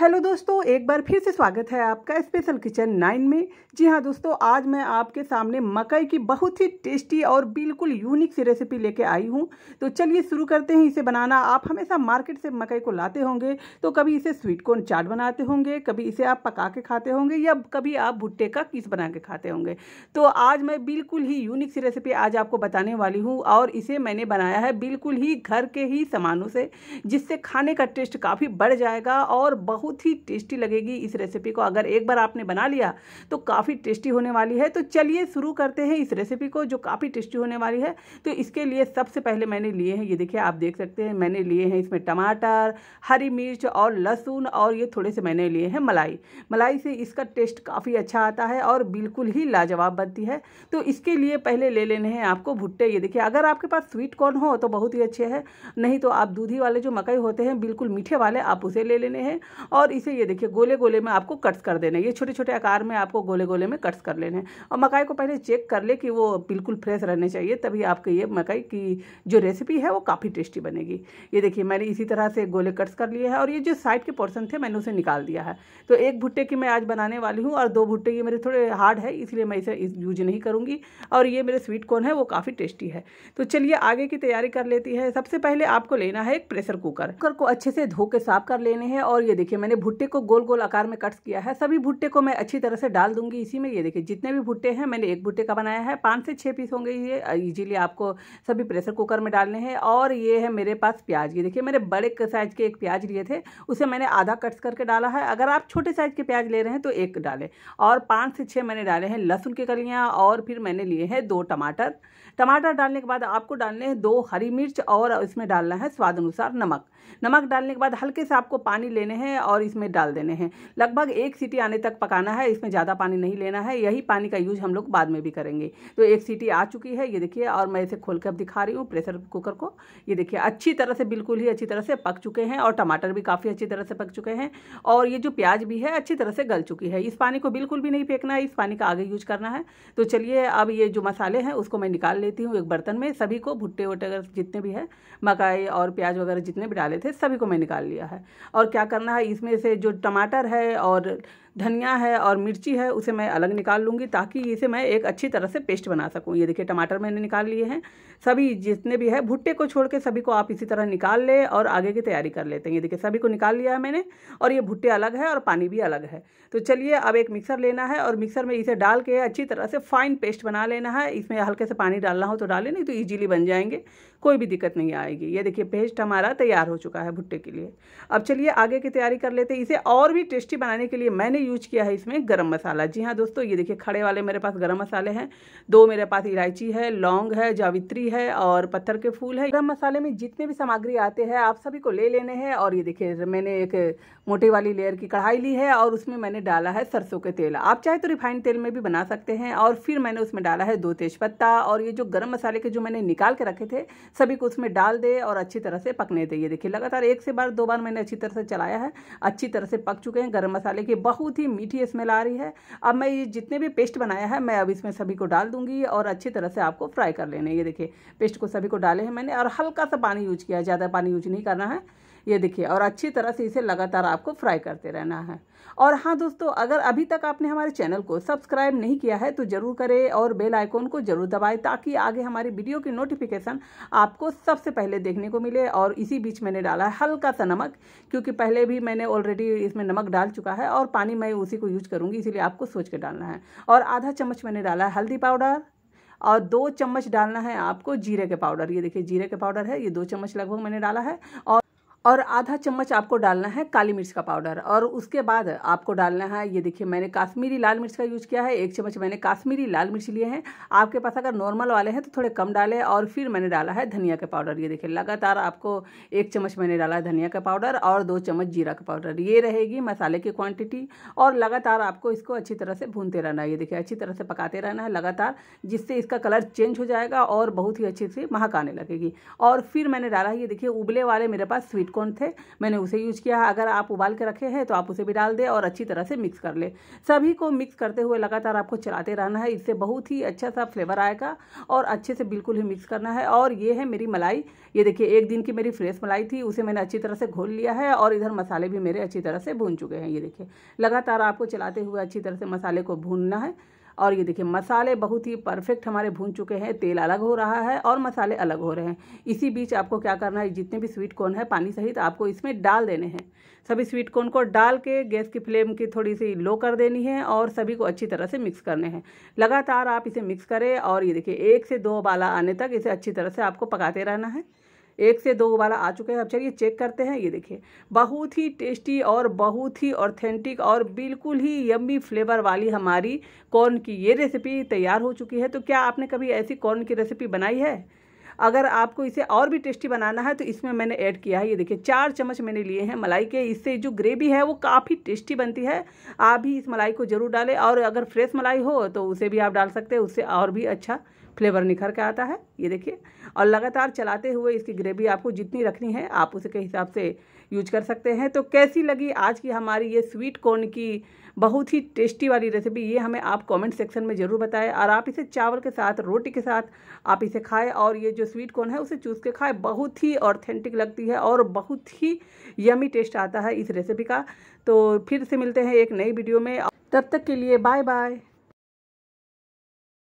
hello दोस्तों एक बार फिर से स्वागत है आपका स्पेशल किचन नाइन में जी हाँ दोस्तों आज मैं आपके सामने मकई की बहुत ही टेस्टी और बिल्कुल यूनिक सी रेसिपी लेके आई हूँ तो चलिए शुरू करते हैं इसे बनाना आप हमेशा मार्केट से मकई को लाते होंगे तो कभी इसे स्वीट कॉर्न चाट बनाते होंगे कभी इसे आप पका के खाते होंगे या कभी आप भुट्टे का किस बना के खाते होंगे तो आज मैं बिल्कुल ही यूनिक सी रेसिपी आज आपको बताने वाली हूँ और इसे मैंने बनाया है बिल्कुल ही घर के ही सामानों से जिससे खाने का टेस्ट काफ़ी बढ़ जाएगा और बहुत बहुत ही टेस्टी लगेगी इस रेसिपी को अगर एक बार आपने बना लिया तो काफ़ी टेस्टी होने वाली है तो चलिए शुरू करते हैं इस रेसिपी को जो काफ़ी टेस्टी होने वाली है तो इसके लिए सबसे पहले मैंने लिए हैं ये देखिए आप देख सकते हैं मैंने लिए हैं इसमें टमाटर हरी मिर्च और लहसुन और ये थोड़े से मैंने लिए हैं मलाई मलाई से इसका टेस्ट काफ़ी अच्छा आता है और बिल्कुल ही लाजवाब बनती है तो इसके लिए पहले ले लेने हैं आपको भुट्टे ये देखिए अगर आपके पास स्वीट कॉर्न हो तो बहुत ही अच्छे हैं नहीं तो आप दूधी वाले जो मकई होते हैं बिल्कुल मीठे वाले आप उसे ले लेने हैं और इसे ये देखिए गोले गोले में आपको कट्स कर देने ये छोटे छोटे आकार में आपको गोले गोले में कट्स कर लेने हैं और मकाई को पहले चेक कर ले कि वो बिल्कुल फ्रेश रहने चाहिए तभी आपके ये मकई की जो रेसिपी है वो काफ़ी टेस्टी बनेगी ये देखिए मैंने इसी तरह से गोले कट्स कर लिए हैं और ये जो साइड के पोर्सन थे मैंने उसे निकाल दिया है तो एक भुट्टे की मैं आज बनाने वाली हूँ और दो भुट्टे ये मेरे थोड़े हार्ड है इसलिए मैं इसे यूज नहीं करूँगी और ये मेरे स्वीट कॉर्न है वो काफ़ी टेस्टी है तो चलिए आगे की तैयारी कर लेती है सबसे पहले आपको लेना है एक प्रेशर कुकर कुकर को अच्छे से धो के साफ कर लेने हैं और ये देखिए मैंने भुट्टे को गोल गोल आकार में कट्स किया है सभी भुट्टे को मैं अच्छी तरह से डाल दूंगी इसी में ये देखिए जितने भी भुट्टे हैं मैंने एक भुट्टे का बनाया है पाँच से छः पीस होंगे ये इजीली आपको सभी प्रेशर कुकर में डालने हैं और ये है मेरे पास प्याज ये देखिए मैंने बड़े साइज़ के एक प्याज लिए थे उसे मैंने आधा कट्स करके डाला है अगर आप छोटे साइज़ के प्याज ले रहे हैं तो एक डालें और पाँच से छः मैंने डाले हैं लहसुन की कलियाँ और फिर मैंने लिए हैं दो टमाटर टमाटर डालने के बाद आपको डालने हैं दो हरी मिर्च और इसमें डालना है स्वाद अनुसार नमक नमक डालने के बाद हल्के से आपको पानी लेने हैं और इसमें डाल देने हैं लगभग एक सीटी आने तक पकाना है इसमें ज़्यादा पानी नहीं लेना है यही पानी का यूज हम लोग बाद में भी करेंगे तो एक सीटी आ चुकी है ये देखिए और मैं इसे खोल कर दिखा रही हूँ प्रेशर कुकर को ये देखिए अच्छी तरह से बिल्कुल ही अच्छी तरह से पक चुके हैं और टमाटर भी काफ़ी अच्छी तरह से पक चुके हैं और ये जो प्याज भी है अच्छी तरह से गल चुकी है इस पानी को बिल्कुल भी नहीं फेंकना है इस पानी का आगे यूज करना है तो चलिए अब ये जो मसाले हैं उसको मैं निकाल लेती हूँ एक बर्तन में सभी को भुट्टे वुट्टे अगर जितने भी है मकाई और प्याज वगैरह जितने भी डाले थे सभी को मैं निकाल लिया है और क्या करना है इसमें से जो टमाटर है और धनिया है और मिर्ची है उसे मैं अलग निकाल लूँगी ताकि इसे मैं एक अच्छी तरह से पेस्ट बना सकूँ ये देखिए टमाटर मैंने निकाल लिए हैं सभी जितने भी है भुट्टे को छोड़ के सभी को आप इसी तरह निकाल ले और आगे की तैयारी कर लेते हैं ये देखिए सभी को निकाल लिया है मैंने और ये भुट्टे अलग है और पानी भी अलग है तो चलिए अब एक मिक्सर लेना है और मिक्सर में इसे डाल के अच्छी तरह से फाइन पेस्ट बना लेना है इसमें हल्के से पानी डालना हो तो डालें नहीं तो ईजिली बन जाएंगे कोई भी दिक्कत नहीं आएगी ये देखिए पेस्ट हमारा तैयार हो चुका है भुट्टे के लिए अब चलिए आगे की तैयारी कर लेते हैं इसे और भी टेस्टी बनाने के लिए मैंने यूज किया है इसमें गरम मसाला जी हाँ दोस्तों ये देखिए खड़े वाले मेरे पास गरम मसाले हैं दो मेरे पास इलायची है लौंग है जावित्री है और पत्थर के फूल है गरम मसाले में जितने भी सामग्री आते हैं आप सभी को ले लेने हैं और ये देखिए मैंने एक मोटे वाली लेयर की कढ़ाई ली है और उसमें मैंने डाला है सरसों के तेल आप चाहे तो रिफाइंड तेल में भी बना सकते हैं और फिर मैंने उसमें डाला है दो तेज और ये जो गर्म मसाले के जो मैंने निकाल के रखे थे सभी को उसमें डाल दे और अच्छी तरह से पकने दे ये देखिए लगातार एक से बार दो बार मैंने अच्छी तरह से चलाया है अच्छी तरह से पक चुके हैं गर्म मसाले के बहुत बहुत ही मीठी स्मेल आ रही है अब मैं ये जितने भी पेस्ट बनाया है मैं अब इसमें सभी को डाल दूंगी और अच्छी तरह से आपको फ्राई कर लेने ये देखिए पेस्ट को सभी को डाले हैं मैंने और हल्का सा पानी यूज किया ज़्यादा पानी यूज नहीं करना है ये देखिए और अच्छी तरह से इसे लगातार आपको फ्राई करते रहना है और हाँ दोस्तों अगर अभी तक आपने हमारे चैनल को सब्सक्राइब नहीं किया है तो ज़रूर करें और बेल आइकॉन को ज़रूर दबाएं ताकि आगे हमारी वीडियो की नोटिफिकेशन आपको सबसे पहले देखने को मिले और इसी बीच मैंने डाला है हल्का सा नमक क्योंकि पहले भी मैंने ऑलरेडी इसमें नमक डाल चुका है और पानी मैं उसी को यूज करूँगी इसीलिए आपको सोच के डालना है और आधा चम्मच मैंने डाला है हल्दी पाउडर और दो चम्मच डालना है आपको जीरे के पाउडर ये देखिए जीरे के पाउडर है ये दो चम्मच लगभग मैंने डाला है और और आधा चम्मच आपको डालना है काली मिर्च का पाउडर और उसके बाद आपको डालना है ये देखिए मैंने काश्मीरी लाल मिर्च का यूज़ किया है एक चम्मच मैंने काश्मीरी लाल मिर्च लिए हैं आपके पास अगर नॉर्मल वाले हैं तो थोड़े कम डालें और फिर मैंने डाला है धनिया का पाउडर ये देखिए लगातार आपको एक चम्मच मैंने डाला है धनिया का पाउडर और दो चम्मच जीरा का पाउडर ये रहेगी मसाले की क्वान्टिटी और लगातार आपको इसको अच्छी तरह से भूनते रहना है ये देखिए अच्छी तरह से पकाते रहना है लगातार जिससे इसका कलर चेंज हो जाएगा और बहुत ही अच्छे से महक आने लगेगी और फिर मैंने डाला है ये देखिए उबले वाले मेरे पास स्वीट कॉर्न थे मैंने उसे यूज किया अगर आप उबाल के रखे हैं तो आप उसे भी डाल दें और अच्छी तरह से मिक्स कर ले सभी को मिक्स करते हुए लगातार आपको चलाते रहना है इससे बहुत ही अच्छा सा फ्लेवर आएगा और अच्छे से बिल्कुल ही मिक्स करना है और ये है मेरी मलाई ये देखिए एक दिन की मेरी फ्रेश मलाई थी उसे मैंने अच्छी तरह से घोल लिया है और इधर मसाले भी मेरे अच्छी तरह से भून चुके हैं ये देखिए लगातार आपको चलाते हुए अच्छी तरह से मसाले को भूनना है और ये देखिए मसाले बहुत ही परफेक्ट हमारे भून चुके हैं तेल अलग हो रहा है और मसाले अलग हो रहे हैं इसी बीच आपको क्या करना है जितने भी स्वीट कॉर्न है पानी सहित आपको इसमें डाल देने हैं सभी स्वीट कॉर्न को डाल के गैस की फ्लेम की थोड़ी सी लो कर देनी है और सभी को अच्छी तरह से मिक्स करने हैं लगातार आप इसे मिक्स करें और ये देखिए एक से दो बाला आने तक इसे अच्छी तरह से आपको पकाते रहना है एक से दो उबाला आ चुका है अब चलिए चेक करते हैं ये देखिए बहुत ही टेस्टी और बहुत ही ऑथेंटिक और बिल्कुल ही यम्मी फ्लेवर वाली हमारी कॉर्न की ये रेसिपी तैयार हो चुकी है तो क्या आपने कभी ऐसी कॉर्न की रेसिपी बनाई है अगर आपको इसे और भी टेस्टी बनाना है तो इसमें मैंने ऐड किया है ये देखिए चार चम्मच मैंने लिए हैं मलाई के इससे जो ग्रेवी है वो काफ़ी टेस्टी बनती है आप भी इस मलाई को ज़रूर डालें और अगर फ्रेश मलाई हो तो उसे भी आप डाल सकते हैं उससे और भी अच्छा फ्लेवर निखर के आता है ये देखिए और लगातार चलाते हुए इसकी ग्रेवी आपको जितनी रखनी है आप उसके हिसाब से यूज कर सकते हैं तो कैसी लगी आज की हमारी ये स्वीट कॉर्न की बहुत ही टेस्टी वाली रेसिपी ये हमें आप कमेंट सेक्शन में ज़रूर बताएं और आप इसे चावल के साथ रोटी के साथ आप इसे खाएं और ये जो स्वीट कॉर्न है उसे चूस के खाएं बहुत ही ऑथेंटिक लगती है और बहुत ही यमी टेस्ट आता है इस रेसिपी का तो फिर से मिलते हैं एक नई वीडियो में तब तक के लिए बाय बाय